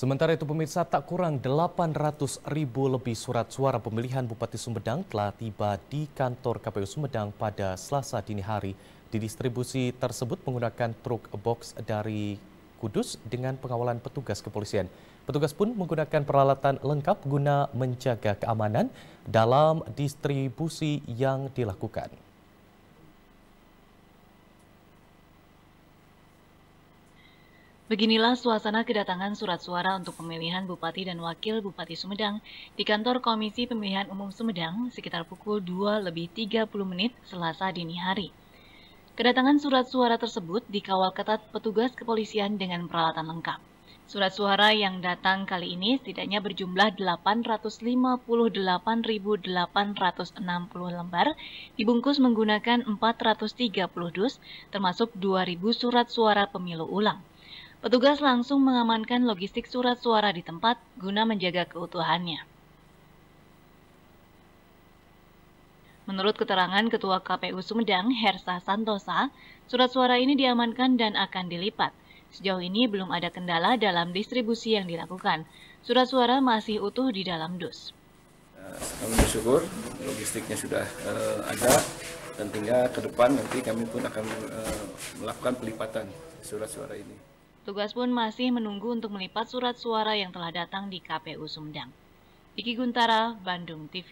Sementara itu pemirsa tak kurang 800 ribu lebih surat suara pemilihan Bupati Sumedang telah tiba di kantor KPU Sumedang pada selasa dini hari. distribusi tersebut menggunakan truk box dari Kudus dengan pengawalan petugas kepolisian. Petugas pun menggunakan peralatan lengkap guna menjaga keamanan dalam distribusi yang dilakukan. Beginilah suasana kedatangan surat suara untuk pemilihan Bupati dan Wakil Bupati Sumedang di kantor Komisi Pemilihan Umum Sumedang sekitar pukul 2 lebih 30 menit selasa dini hari. Kedatangan surat suara tersebut dikawal ketat petugas kepolisian dengan peralatan lengkap. Surat suara yang datang kali ini setidaknya berjumlah 858.860 lembar, dibungkus menggunakan 430 dus, termasuk 2.000 surat suara pemilu ulang. Petugas langsung mengamankan logistik surat suara di tempat guna menjaga keutuhannya. Menurut keterangan Ketua KPU Sumedang, Hersa Santosa, surat suara ini diamankan dan akan dilipat. Sejauh ini belum ada kendala dalam distribusi yang dilakukan. Surat suara masih utuh di dalam dus. Kami bersyukur logistiknya sudah uh, ada dan tinggal ke depan nanti kami pun akan uh, melakukan pelipatan surat suara ini. Tugas pun masih menunggu untuk melipat surat suara yang telah datang di KPU Sumedang. Diki Guntara, Bandung TV.